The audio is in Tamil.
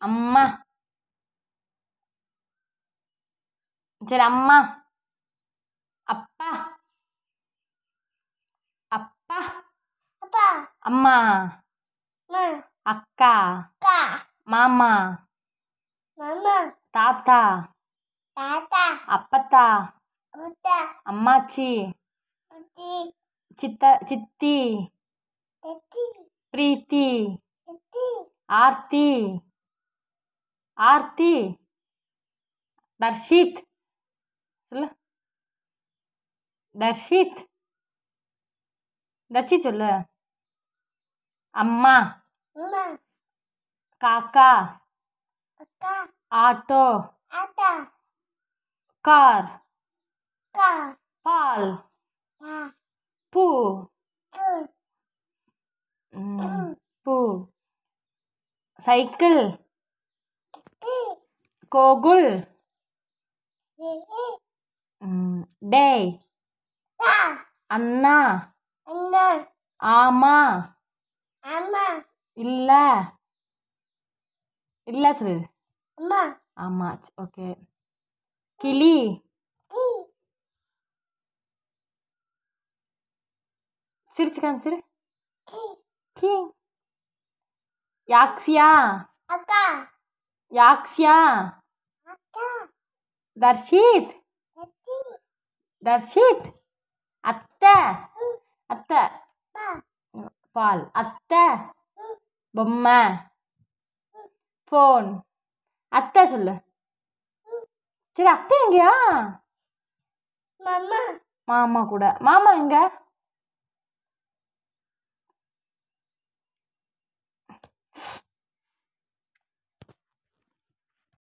Amma. Jadi amma. Apa? Apa? Apa? Amma. Ma. Akka. Akka. Mama. Mama. Tata. Tata. Apa ta? Apa? Amma chi. Chi. Chitta. Chitti. Chitti. Priti. Priti. Arti. आरती दर्शित दर्शित दर्शी चल अम्मा काका ऑटो कार पाल हाँ। पू पू साइकिल கோகுல் டேய் அண்ணா ஆமா இல்ல இல்ல சொல்லு ஆமா ஓகே கிளி சிரிச்சு காமிச்சிரு கி யாக்ஸியா யாக்ஸியா தர்ஷித் தர்ஷித் அத்தை அத்தை பால் அத்தை பொம்மை ஃபோன் அத்தை சொல்லு சரி அத்தை எங்கேயா மாமா கூட மாமா எங்கே